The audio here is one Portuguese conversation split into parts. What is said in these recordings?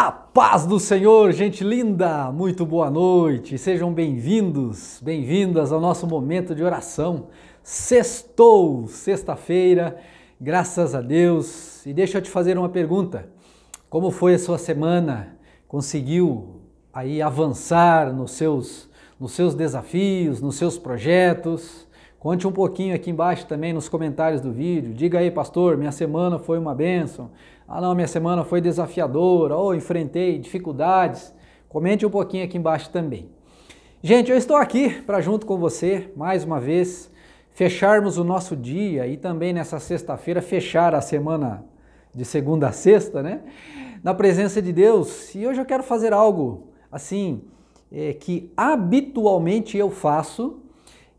A paz do Senhor, gente linda! Muito boa noite! Sejam bem-vindos, bem-vindas ao nosso momento de oração. Sextou, sexta-feira, graças a Deus. E deixa eu te fazer uma pergunta: como foi a sua semana? Conseguiu aí avançar nos seus, nos seus desafios, nos seus projetos? Conte um pouquinho aqui embaixo também nos comentários do vídeo. Diga aí, pastor, minha semana foi uma benção. Ah, não, minha semana foi desafiadora. Ou oh, enfrentei dificuldades. Comente um pouquinho aqui embaixo também. Gente, eu estou aqui para junto com você, mais uma vez, fecharmos o nosso dia e também nessa sexta-feira fechar a semana de segunda a sexta, né? Na presença de Deus. E hoje eu quero fazer algo assim é, que habitualmente eu faço,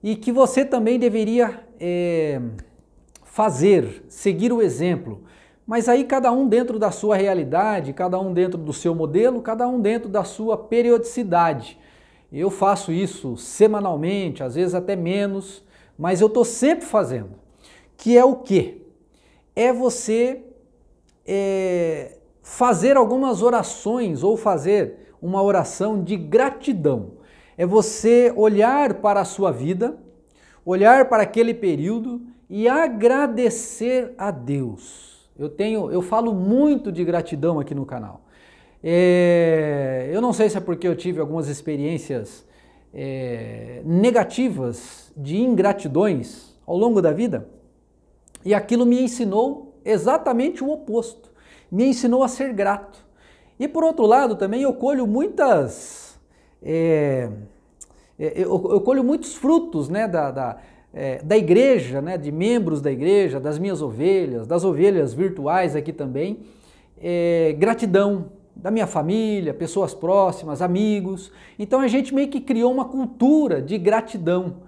e que você também deveria é, fazer, seguir o exemplo. Mas aí cada um dentro da sua realidade, cada um dentro do seu modelo, cada um dentro da sua periodicidade. Eu faço isso semanalmente, às vezes até menos, mas eu estou sempre fazendo. Que é o quê? É você é, fazer algumas orações ou fazer uma oração de gratidão é você olhar para a sua vida, olhar para aquele período e agradecer a Deus. Eu tenho, eu falo muito de gratidão aqui no canal. É, eu não sei se é porque eu tive algumas experiências é, negativas de ingratidões ao longo da vida, e aquilo me ensinou exatamente o oposto. Me ensinou a ser grato. E por outro lado, também eu colho muitas é, é, eu, eu, colho muitos frutos né, da, da, é, da igreja, né, de membros da igreja, das minhas ovelhas, das ovelhas virtuais aqui também. É, gratidão da minha família, pessoas próximas, amigos. Então a gente meio que criou uma cultura de gratidão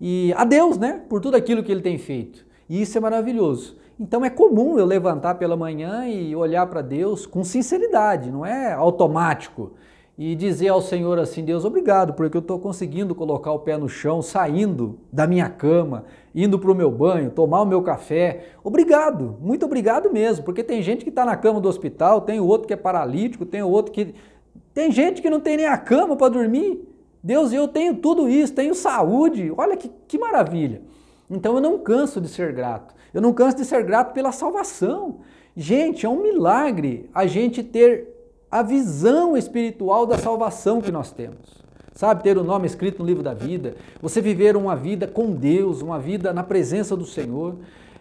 e a Deus, né, por tudo aquilo que ele tem feito. E isso é maravilhoso. Então é comum eu levantar pela manhã e olhar para Deus com sinceridade, não é automático e dizer ao Senhor assim: Deus, obrigado, porque eu estou conseguindo colocar o pé no chão, saindo da minha cama, indo para o meu banho, tomar o meu café. Obrigado, muito obrigado mesmo, porque tem gente que está na cama do hospital, tem o outro que é paralítico, tem o outro que. Tem gente que não tem nem a cama para dormir. Deus, eu tenho tudo isso, tenho saúde, olha que, que maravilha. Então eu não canso de ser grato, eu não canso de ser grato pela salvação. Gente, é um milagre a gente ter a visão espiritual da salvação que nós temos. Sabe, ter o nome escrito no livro da vida, você viver uma vida com Deus, uma vida na presença do Senhor,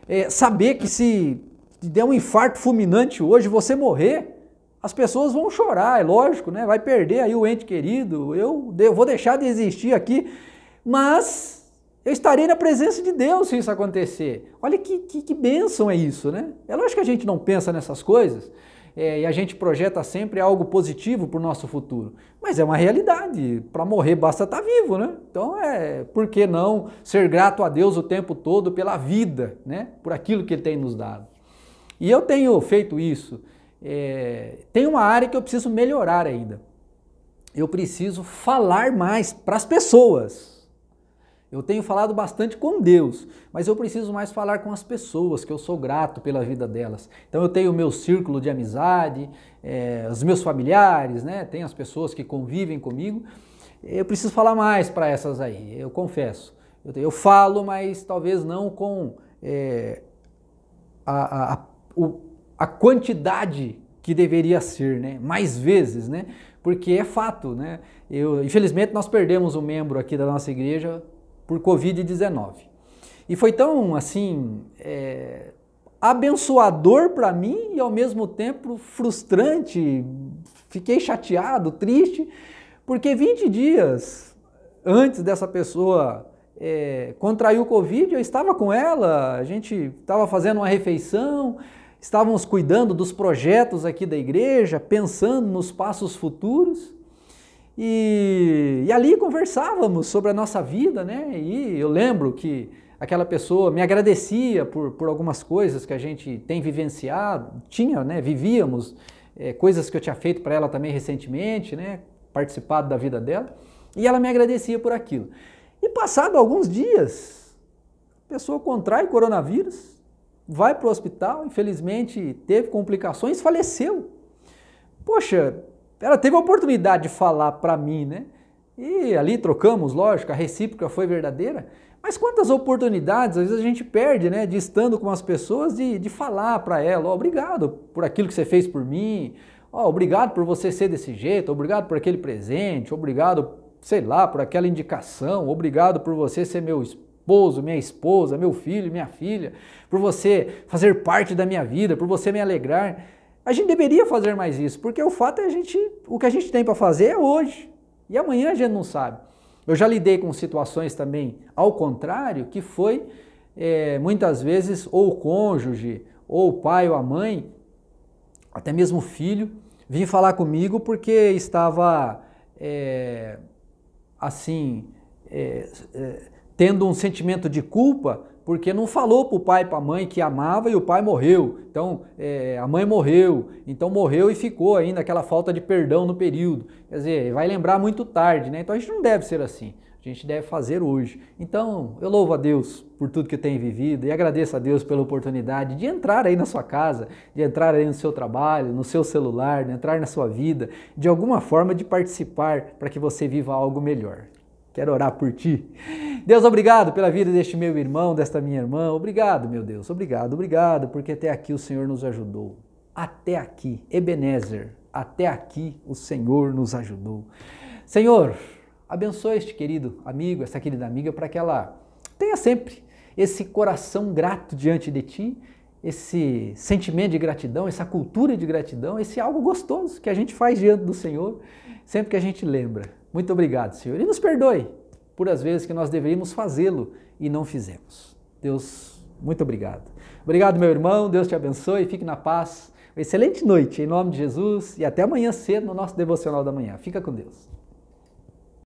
é, saber que se der um infarto fulminante hoje, você morrer, as pessoas vão chorar, é lógico, né? Vai perder aí o ente querido, eu, eu vou deixar de existir aqui, mas eu estarei na presença de Deus se isso acontecer. Olha que, que, que bênção é isso, né? É lógico que a gente não pensa nessas coisas, é, e a gente projeta sempre algo positivo para o nosso futuro. Mas é uma realidade. Para morrer basta estar tá vivo, né? Então é por que não ser grato a Deus o tempo todo pela vida, né? Por aquilo que Ele tem nos dado. E eu tenho feito isso. É, tem uma área que eu preciso melhorar ainda. Eu preciso falar mais para as pessoas eu tenho falado bastante com Deus, mas eu preciso mais falar com as pessoas, que eu sou grato pela vida delas. Então eu tenho o meu círculo de amizade, é, os meus familiares, né? Tem as pessoas que convivem comigo. Eu preciso falar mais para essas aí, eu confesso. Eu, eu, falo, mas talvez não com é, a, a, o, a quantidade que deveria ser, né? Mais vezes, né? Porque é fato, né? Eu, infelizmente nós perdemos um membro aqui da nossa igreja por Covid-19. E foi tão, assim, é, abençoador para mim e ao mesmo tempo frustrante. Fiquei chateado, triste, porque 20 dias antes dessa pessoa é, contraiu o Covid, eu estava com ela, a gente estava fazendo uma refeição, estávamos cuidando dos projetos aqui da igreja, pensando nos passos futuros. E, e, ali conversávamos sobre a nossa vida, né? E eu lembro que aquela pessoa me agradecia por, por algumas coisas que a gente tem vivenciado, tinha, né? Vivíamos, é, coisas que eu tinha feito para ela também recentemente, né? Participado da vida dela. E ela me agradecia por aquilo. E passado alguns dias, a pessoa contrai coronavírus, vai para o hospital, infelizmente teve complicações, faleceu. Poxa, ela teve a oportunidade de falar para mim, né? E ali trocamos, lógico, a recíproca foi verdadeira. Mas quantas oportunidades às vezes a gente perde, né? De estando com as pessoas, de, de falar para ela: oh, obrigado por aquilo que você fez por mim, oh, obrigado por você ser desse jeito, obrigado por aquele presente, obrigado, sei lá, por aquela indicação, obrigado por você ser meu esposo, minha esposa, meu filho, minha filha, por você fazer parte da minha vida, por você me alegrar. A gente deveria fazer mais isso, porque o fato é a gente, o que a gente tem para fazer é hoje. E amanhã a gente não sabe. Eu já lidei com situações também ao contrário, que foi é, muitas vezes ou o cônjuge, ou o pai ou a mãe, até mesmo o filho, vir falar comigo porque estava é, assim, é, tendo um sentimento de culpa porque não falou para o pai e para a mãe que amava e o pai morreu. Então, é, a mãe morreu, então morreu e ficou ainda aquela falta de perdão no período. Quer dizer, vai lembrar muito tarde, né? Então a gente não deve ser assim. A gente deve fazer hoje. Então, eu louvo a Deus por tudo que tem vivido e agradeço a Deus pela oportunidade de entrar aí na sua casa, de entrar aí no seu trabalho, no seu celular, de entrar na sua vida, de alguma forma de participar para que você viva algo melhor. Quero orar por ti. Deus, obrigado pela vida deste meu irmão, desta minha irmã. Obrigado, meu Deus. Obrigado, obrigado, porque até aqui o Senhor nos ajudou. Até aqui, Ebenezer, até aqui o Senhor nos ajudou. Senhor, abençoe este querido amigo, esta querida amiga, para que ela tenha sempre esse coração grato diante de ti, esse sentimento de gratidão, essa cultura de gratidão, esse algo gostoso que a gente faz diante do Senhor, sempre que a gente lembra muito obrigado, Senhor. E nos perdoe por as vezes que nós deveríamos fazê-lo e não fizemos. Deus, muito obrigado. Obrigado, meu irmão. Deus te abençoe. Fique na paz. Uma excelente noite, em nome de Jesus. E até amanhã cedo no nosso devocional da manhã. Fica com Deus.